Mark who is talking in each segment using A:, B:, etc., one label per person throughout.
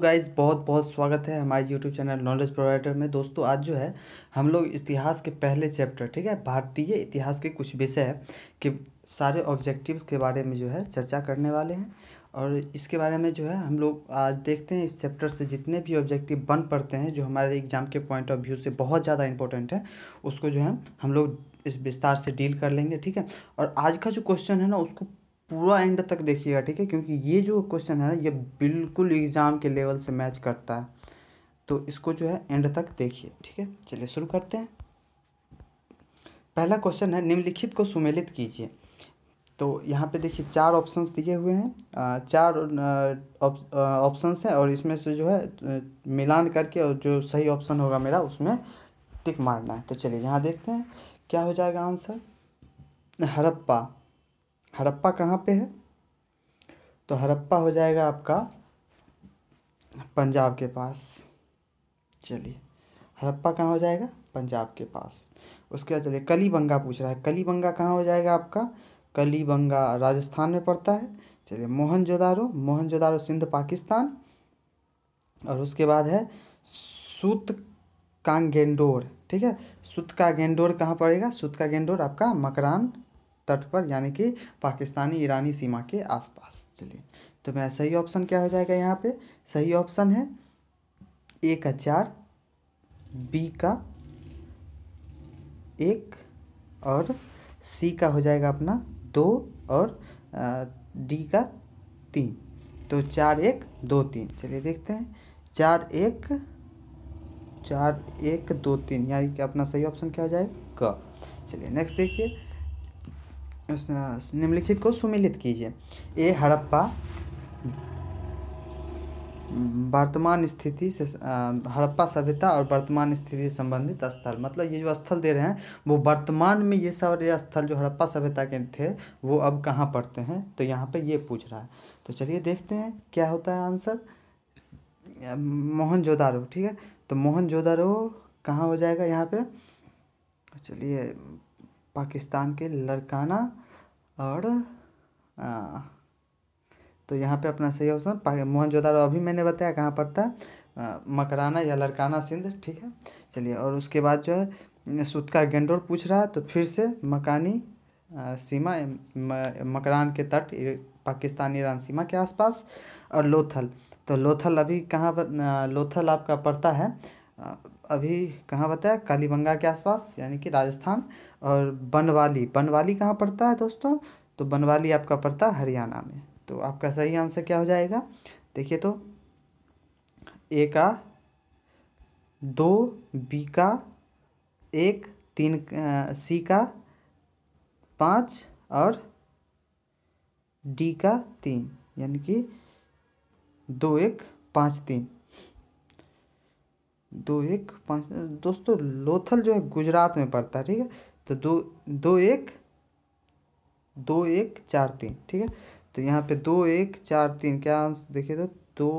A: guys बहुत बहुत स्वागत है हमारे यूट्यूब चैनल नॉलेज प्रोवाइडर में दोस्तों आज जो है हम लोग इतिहास के पहले चैप्टर ठीक है भारतीय इतिहास के कुछ विषय के सारे ऑब्जेक्टिव्स के बारे में जो है चर्चा करने वाले हैं और इसके बारे में जो है हम लोग आज देखते हैं इस चैप्टर से जितने भी ऑब्जेक्टिव बन पड़ते हैं जो हमारे एग्जाम के पॉइंट ऑफ व्यू से बहुत ज़्यादा इंपॉर्टेंट है उसको जो है हम लोग इस विस्तार से डील कर लेंगे ठीक है और आज का जो क्वेश्चन है ना उसको पूरा एंड तक देखिएगा ठीक है क्योंकि ये जो क्वेश्चन है ना ये बिल्कुल एग्ज़ाम के लेवल से मैच करता है तो इसको जो है एंड तक देखिए ठीक है चलिए शुरू करते हैं पहला क्वेश्चन है निम्नलिखित को सुमेलित कीजिए तो यहाँ पे देखिए चार ऑप्शंस दिए हुए हैं चार ऑप्शंस हैं और इसमें से जो है मिलान करके और जो सही ऑप्शन होगा मेरा उसमें टिक मारना है तो चलिए यहाँ देखते हैं क्या हो जाएगा आंसर हड़प्पा हड़प्पा कहाँ पे है तो हड़प्पा हो जाएगा आपका पंजाब के पास चलिए हड़प्पा कहाँ हो जाएगा पंजाब के पास उसके बाद चलिए कलीबंगा पूछ रहा है कलीबंगा कहाँ हो जाएगा आपका कलीबंगा राजस्थान में पड़ता है चलिए मोहन जोदारो मोहन जोदारो सिंध पाकिस्तान और उसके बाद है सूत कांगेंडोर ठीक है सुतका गेंडोर कहाँ पड़ेगा सुतका गेंडोर आपका मकरान तट पर यानी कि पाकिस्तानी ईरानी सीमा के आसपास चलिए तो मेरा सही ऑप्शन क्या हो जाएगा यहाँ पे सही ऑप्शन है ए का चार बी का एक और सी का हो जाएगा अपना दो और डी का तीन तो चार एक दो तीन चलिए देखते हैं चार एक चार एक दो तीन यानी कि अपना सही ऑप्शन क्या हो जाएगा क चलिए नेक्स्ट देखिए निम्नलिखित को सुमिलित कीजिए ए हड़प्पा वर्तमान स्थिति से हड़प्पा सभ्यता और वर्तमान स्थिति से संबंधित स्थल मतलब ये जो स्थल दे रहे हैं वो वर्तमान में ये सब ये स्थल जो हड़प्पा सभ्यता के थे वो अब कहाँ पड़ते हैं तो यहाँ पे ये पूछ रहा है तो चलिए देखते हैं क्या होता है आंसर मोहन जोदारो ठीक है तो मोहन जोदारो कहाँ हो जाएगा यहाँ पे चलिए पाकिस्तान के लड़काना और आ, तो यहाँ पे अपना सही ऑप्शन मोहनजोदारो अभी मैंने बताया कहाँ पड़ता है मकराना या लड़काना सिंध ठीक है चलिए और उसके बाद जो है सुतका गेंडोर पूछ रहा है तो फिर से मकानी आ, सीमा म, मकरान के तट पाकिस्तान ईरान सीमा के आसपास और लोथल तो लोथल अभी कहाँ लोथल आपका पड़ता है अभी कहाँ बताया कालीबंगा के आसपास यानी कि राजस्थान और बनवाली बनवाली कहाँ पड़ता है दोस्तों तो बनवाली आपका पड़ता है हरियाणा में तो आपका सही आंसर क्या हो जाएगा देखिए तो ए का दो बी का एक तीन सी का पाँच और डी का तीन यानी कि दो एक पाँच तीन दो एक पाँच दोस्तों लोथल जो है गुजरात में पड़ता है ठीक है तो दो दो एक दो एक चार तीन ठीक है तो यहाँ पे दो एक चार तीन क्या आंसर देखिए तो दो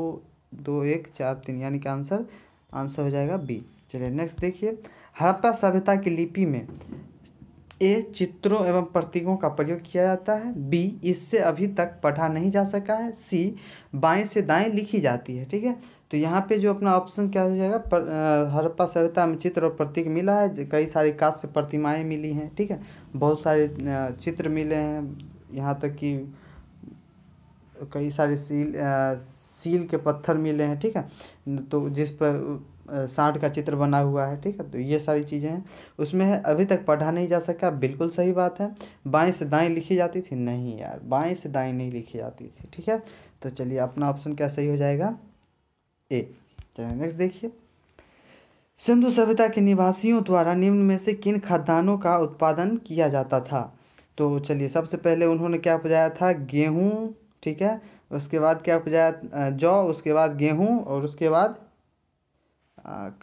A: दो एक चार तीन यानी कि आंसर आंसर हो जाएगा बी चलिए नेक्स्ट देखिए हड़प्पा सभ्यता की लिपि में ए चित्रों एवं प्रतीकों का प्रयोग किया जाता है बी इससे अभी तक पढ़ा नहीं जा सका है सी बाएं से दाएं लिखी जाती है ठीक है तो यहाँ पे जो अपना ऑप्शन क्या हो जाएगा पर, हरप्पा सभ्यता में चित्र और प्रतीक मिला है कई सारी काश्य प्रतिमाएं मिली हैं ठीक है बहुत सारे चित्र मिले हैं यहाँ तक कि कई सारे सील सील के पत्थर मिले हैं ठीक है तो जिस पर साठ का चित्र बना हुआ है ठीक है तो ये सारी चीज़ें हैं उसमें है अभी तक पढ़ा नहीं जा सका बिल्कुल सही बात है बाएं से दाएं लिखी जाती थी नहीं यार बाएं से दाएं नहीं लिखी जाती थी ठीक है तो चलिए अपना ऑप्शन क्या सही हो जाएगा ए चलिए नेक्स्ट देखिए सिंधु सभ्यता के निवासियों द्वारा निम्न में से किन खाद्यान्नों का उत्पादन किया जाता था तो चलिए सबसे पहले उन्होंने क्या उपजाया था गेहूँ ठीक है उसके बाद क्या उपजाया जौ उसके बाद गेहूँ और उसके बाद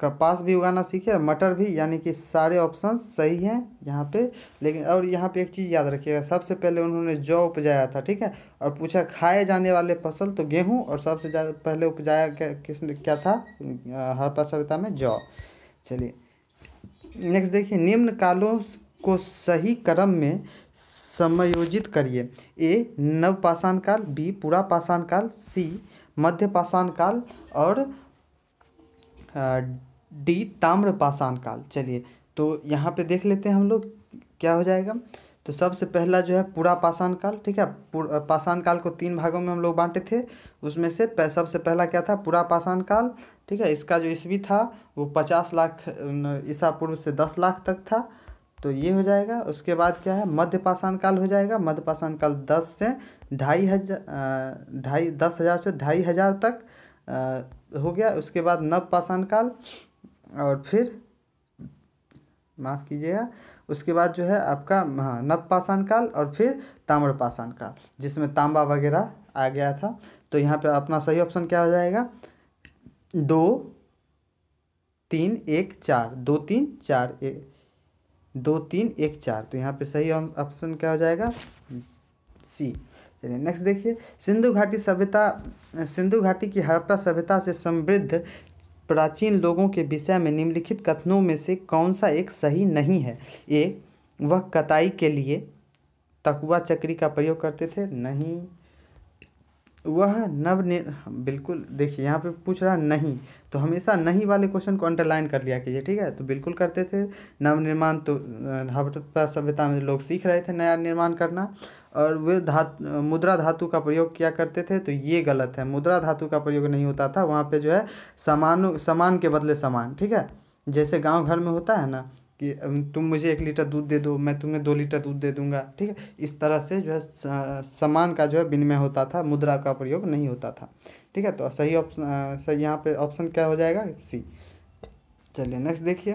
A: कपास भी उगाना सीखे मटर भी यानी कि सारे ऑप्शन सही हैं यहाँ पे लेकिन और यहाँ पे एक चीज़ याद रखिएगा सबसे पहले उन्होंने जौ उपजाया था ठीक है और पूछा खाए जाने वाले फसल तो गेहूँ और सबसे ज़्यादा पहले उपजाया क्या किसने क्या था हर सभ्यता में जौ चलिए नेक्स्ट देखिए निम्न कालों को सही क्रम में समायोजित करिए ए नव पाषाण काल बी पूरा पाषाण काल सी मध्य पाषाण काल और डी ताम्र पाषाण काल चलिए तो यहाँ पे देख लेते हैं हम लोग क्या हो जाएगा तो सबसे पहला जो है पूरा पाषाण काल ठीक है पाषाण काल को तीन भागों में हम लोग बांटे थे उसमें से सबसे पहला क्या था पूरा पाषाण काल ठीक है इसका जो ईस्वी था वो पचास लाख ईसा पूर्व से दस लाख तक था तो ये हो जाएगा उसके बाद क्या है मध्य पाषाण काल हो जाएगा मध्य पाषाण काल दस से ढाई हजार ढाई दस हज़ार से ढाई हज़ार तक आ, हो गया उसके बाद नव पाषाण काल और फिर माफ़ कीजिएगा उसके बाद जो है आपका हाँ नव पाषाण काल और फिर ताम्र पाषाण काल जिसमें तांबा वगैरह आ गया था तो यहाँ पे अपना सही ऑप्शन क्या हो जाएगा दो तीन एक चार दो तीन चार एक दो तीन एक चार तो यहाँ पे सही ऑप्शन क्या हो जाएगा सी चलिए नेक्स्ट देखिए सिंधु घाटी सभ्यता सिंधु घाटी की हड़प्पा सभ्यता से समृद्ध प्राचीन लोगों के विषय में निम्नलिखित कथनों में से कौन सा एक सही नहीं है ए वह कताई के लिए तकुआ चक्री का प्रयोग करते थे नहीं वह नव बिल्कुल देखिए यहाँ पे पूछ रहा नहीं तो हमेशा नहीं वाले क्वेश्चन को अंडरलाइन कर लिया कीजिए ठीक है तो बिल्कुल करते थे नवनिर्माण तो हड़प्पा सभ्यता में लोग सीख रहे थे नया निर्माण करना और वे धातु मुद्रा धातु का प्रयोग किया करते थे तो ये गलत है मुद्रा धातु का प्रयोग नहीं होता था वहाँ पर जो है सामान सामान के बदले सामान ठीक है जैसे गाँव घर में होता है ना कि तुम मुझे एक लीटर दूध दे दो मैं तुम्हें दो लीटर दूध दे दूँगा ठीक है इस तरह से जो है सामान का जो है विनिमय होता था मुद्रा का प्रयोग नहीं होता था ठीक है तो सही ऑप्शन सही यहाँ पे ऑप्शन क्या हो जाएगा सी चलिए नेक्स्ट देखिए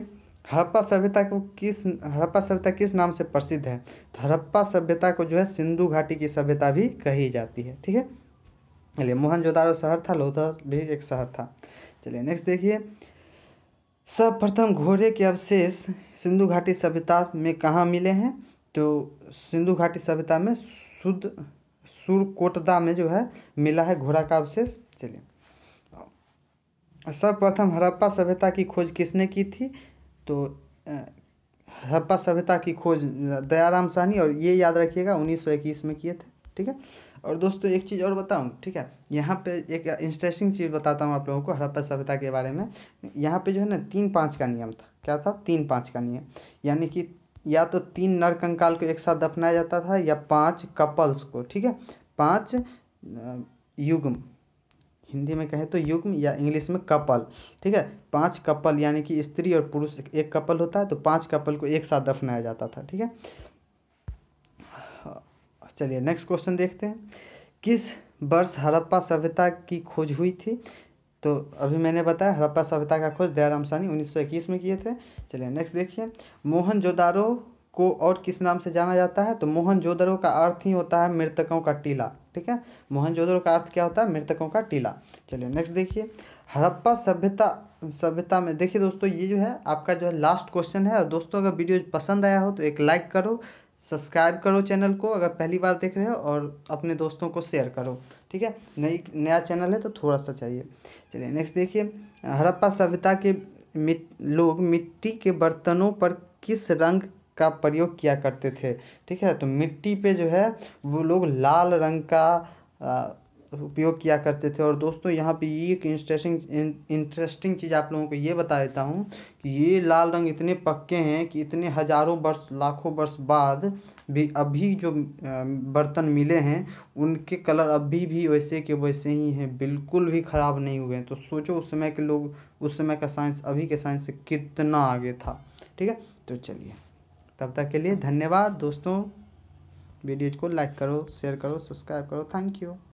A: हड़प्पा सभ्यता को किस हड़प्पा सभ्यता किस नाम से प्रसिद्ध है तो हड़प्पा सभ्यता को जो है सिंधु घाटी की सभ्यता भी कही जाती है ठीक है चलिए मोहनजोदारो शहर था लोधा भी एक शहर था चलिए नेक्स्ट देखिए सर्वप्रथम घोड़े के अवशेष सिंधु घाटी सभ्यता में कहाँ मिले हैं तो सिंधु घाटी सभ्यता में शुद्ध सुरकोटदा में जो है मिला है घोड़ा का अवशेष चलिए सर्वप्रथम हड़प्पा सभ्यता की खोज किसने की थी तो हड़प्पा सभ्यता की खोज दयाराम साहनी और ये याद रखिएगा 1921 में किए थे ठीक है और दोस्तों एक चीज़ और बताऊँ ठीक है यहाँ पे एक इंटरेस्टिंग चीज़ बताता हूँ आप लोगों को हड़प्पा सभ्यता के बारे में यहाँ पे जो है ना तीन पाँच का नियम था क्या था तीन पाँच का नियम यानी कि या तो तीन नर कंकाल को एक साथ दफनाया जाता था या पाँच कपल्स को ठीक है पाँच युग्म हिंदी में कहें तो युग्म या इंग्लिश में कपल ठीक है पांच कपल यानी कि स्त्री और पुरुष एक कपल होता है तो पांच कपल को एक साथ दफनाया जाता था ठीक है चलिए नेक्स्ट क्वेश्चन देखते हैं किस वर्ष हड़प्पा सभ्यता की खोज हुई थी तो अभी मैंने बताया हड़प्पा सभ्यता का खोज दयाराम सानी 1921 में किए थे चलिए नेक्स्ट देखिए मोहन जोदारो को और किस नाम से जाना जाता है तो मोहन जोदड़ो का अर्थ ही होता है मृतकों का टीला ठीक है मोहन जोदड़ो का अर्थ क्या होता है मृतकों का टीला चलिए नेक्स्ट देखिए हड़प्पा सभ्यता सभ्यता में देखिए दोस्तों ये जो है आपका जो है लास्ट क्वेश्चन है और दोस्तों अगर वीडियो पसंद आया हो तो एक लाइक करो सब्सक्राइब करो चैनल को अगर पहली बार देख रहे हो और अपने दोस्तों को शेयर करो ठीक है नई नया चैनल है तो थोड़ा सा चाहिए चलिए नेक्स्ट देखिए हड़प्पा सभ्यता के मिट लोग मिट्टी के बर्तनों पर किस रंग का प्रयोग किया करते थे ठीक है तो मिट्टी पे जो है वो लोग लाल रंग का आ, उपयोग किया करते थे और दोस्तों यहाँ पे ये एक इंटरेस्टिंग इंटरेस्टिंग चीज़ आप लोगों को ये बता देता हूँ कि ये लाल रंग इतने पक्के हैं कि इतने हजारों वर्ष लाखों वर्ष बाद भी अभी जो बर्तन मिले हैं उनके कलर अभी भी वैसे के वैसे ही हैं बिल्कुल भी ख़राब नहीं हुए हैं तो सोचो उस समय के लोग उस समय का साइंस अभी के साइंस से कितना आगे था ठीक है तो चलिए तब तक के लिए धन्यवाद दोस्तों वीडियो को लाइक करो शेयर करो सब्सक्राइब करो थैंक यू